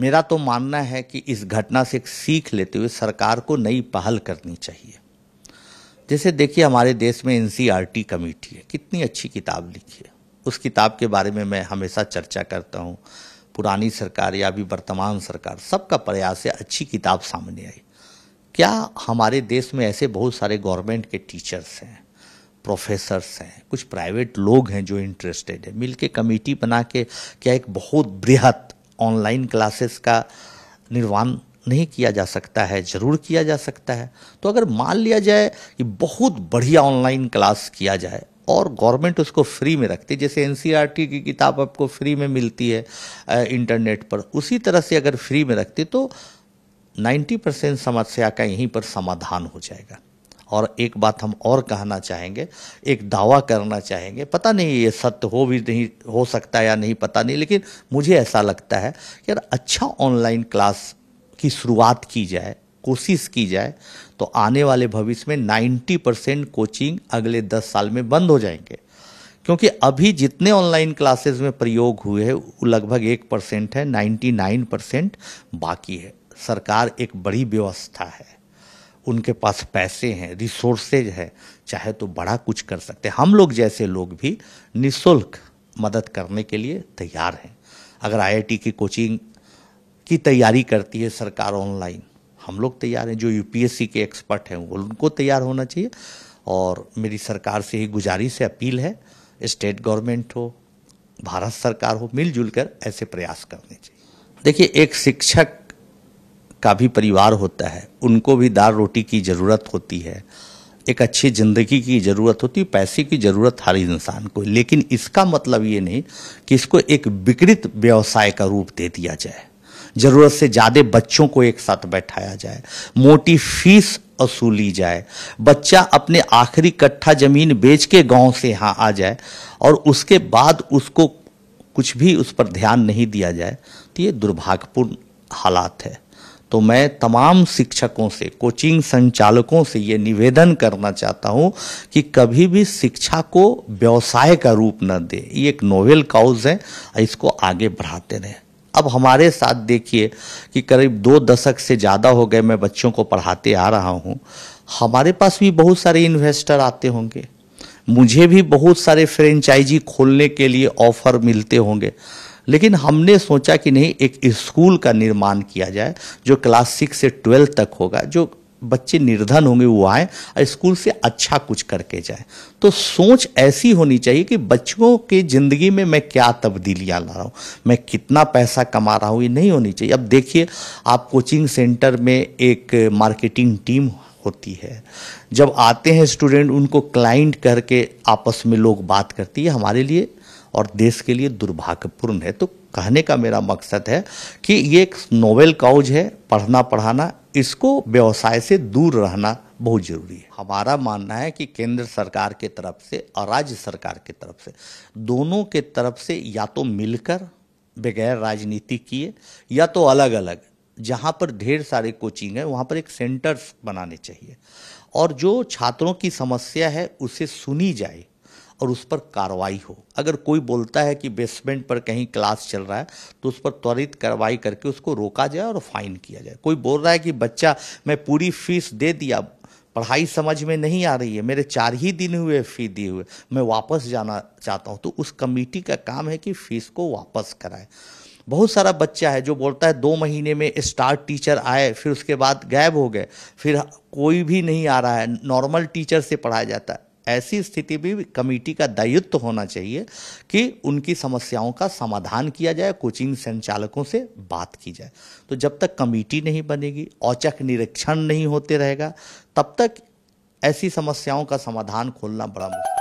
मेरा तो मानना है कि इस घटना से सीख लेते हुए सरकार को नई पहल करनी चाहिए जैसे देखिए हमारे देश में एन e कमेटी है कितनी अच्छी किताब लिखी है उस किताब के बारे में मैं हमेशा चर्चा करता हूँ पुरानी सरकार या अभी वर्तमान सरकार सबका प्रयास है अच्छी किताब सामने आई क्या हमारे देश में ऐसे बहुत सारे गवर्नमेंट के टीचर्स हैं प्रोफेसर्स हैं कुछ प्राइवेट लोग हैं जो इंटरेस्टेड है मिलके कमेटी बना के क्या एक बहुत बृहत ऑनलाइन क्लासेस का निर्वाण नहीं किया जा सकता है ज़रूर किया जा सकता है तो अगर मान लिया जाए कि बहुत बढ़िया ऑनलाइन क्लास किया जाए और गवर्नमेंट उसको फ्री में रखती है जैसे एन e की किताब आपको फ्री में मिलती है इंटरनेट पर उसी तरह से अगर फ्री में रखती तो 90 परसेंट समस्या का यहीं पर समाधान हो जाएगा और एक बात हम और कहना चाहेंगे एक दावा करना चाहेंगे पता नहीं ये सत्य हो भी नहीं हो सकता या नहीं पता नहीं लेकिन मुझे ऐसा लगता है कि यार अच्छा ऑनलाइन क्लास की शुरुआत की जाए कोशिश की जाए तो आने वाले भविष्य में 90 परसेंट कोचिंग अगले 10 साल में बंद हो जाएंगे क्योंकि अभी जितने ऑनलाइन क्लासेस में प्रयोग हुए हैं वो लगभग एक परसेंट है 99 परसेंट बाकी है सरकार एक बड़ी व्यवस्था है उनके पास पैसे हैं रिसोर्सेज है चाहे तो बड़ा कुछ कर सकते हैं हम लोग जैसे लोग भी निशुल्क मदद करने के लिए तैयार हैं अगर आईआईटी की कोचिंग की तैयारी करती है सरकार ऑनलाइन हम लोग तैयार हैं जो यूपीएससी के एक्सपर्ट हैं वो उनको तैयार होना चाहिए और मेरी सरकार से ही गुजारिश है अपील है स्टेट गवर्नमेंट हो भारत सरकार हो मिलजुल कर ऐसे प्रयास करने चाहिए देखिए एक शिक्षक का भी परिवार होता है उनको भी दाल रोटी की ज़रूरत होती है एक अच्छी ज़िंदगी की ज़रूरत होती है पैसे की ज़रूरत हर इंसान को लेकिन इसका मतलब ये नहीं कि इसको एक विकृत व्यवसाय का रूप दे दिया जाए ज़रूरत से ज़्यादा बच्चों को एक साथ बैठाया जाए मोटी फीस असूली जाए बच्चा अपने आखिरी कट्ठा ज़मीन बेच के गांव से यहाँ आ जाए और उसके बाद उसको कुछ भी उस पर ध्यान नहीं दिया जाए तो ये दुर्भाग्यपूर्ण हालात है तो मैं तमाम शिक्षकों से कोचिंग संचालकों से ये निवेदन करना चाहता हूँ कि कभी भी शिक्षा को व्यवसाय का रूप न दे ये एक नोवेल काउज है इसको आगे बढ़ाते रहें अब हमारे साथ देखिए कि करीब दो दशक से ज़्यादा हो गए मैं बच्चों को पढ़ाते आ रहा हूँ हमारे पास भी बहुत सारे इन्वेस्टर आते होंगे मुझे भी बहुत सारे फ्रेंचाइजी खोलने के लिए ऑफर मिलते होंगे लेकिन हमने सोचा कि नहीं एक स्कूल का निर्माण किया जाए जो क्लास सिक्स से ट्वेल्व तक होगा जो बच्चे निर्धन होंगे वो आए और स्कूल से अच्छा कुछ करके जाए तो सोच ऐसी होनी चाहिए कि बच्चों के ज़िंदगी में मैं क्या तब्दीलियाँ ला रहा हूँ मैं कितना पैसा कमा रहा हूँ ये नहीं होनी चाहिए अब देखिए आप कोचिंग सेंटर में एक मार्केटिंग टीम होती है जब आते हैं स्टूडेंट उनको क्लाइंट करके आपस में लोग बात करती है हमारे लिए और देश के लिए दुर्भाग्यपूर्ण है तो कहने का मेरा मकसद है कि ये एक नोवेल काउज है पढ़ना पढ़ाना इसको व्यवसाय से दूर रहना बहुत जरूरी है हमारा मानना है कि केंद्र सरकार के तरफ से और राज्य सरकार के तरफ से दोनों के तरफ से या तो मिलकर बगैर राजनीति किए या तो अलग अलग जहाँ पर ढेर सारे कोचिंग है वहाँ पर एक सेंटर्स बनाने चाहिए और जो छात्रों की समस्या है उसे सुनी जाए और उस पर कार्रवाई हो अगर कोई बोलता है कि बेसमेंट पर कहीं क्लास चल रहा है तो उस पर त्वरित कार्रवाई करके उसको रोका जाए और फाइन किया जाए कोई बोल रहा है कि बच्चा मैं पूरी फीस दे दिया पढ़ाई समझ में नहीं आ रही है मेरे चार ही दिन हुए फी दिए हुए मैं वापस जाना चाहता हूँ तो उस कमेटी का काम है कि फीस को वापस कराए बहुत सारा बच्चा है जो बोलता है दो महीने में स्टार टीचर आए फिर उसके बाद गायब हो गए फिर कोई भी नहीं आ रहा है नॉर्मल टीचर से पढ़ाया जाता है ऐसी स्थिति भी कमेटी का दायित्व तो होना चाहिए कि उनकी समस्याओं का समाधान किया जाए कोचिंग संचालकों से बात की जाए तो जब तक कमेटी नहीं बनेगी औचक निरीक्षण नहीं होते रहेगा तब तक ऐसी समस्याओं का समाधान खोलना बड़ा मुश्किल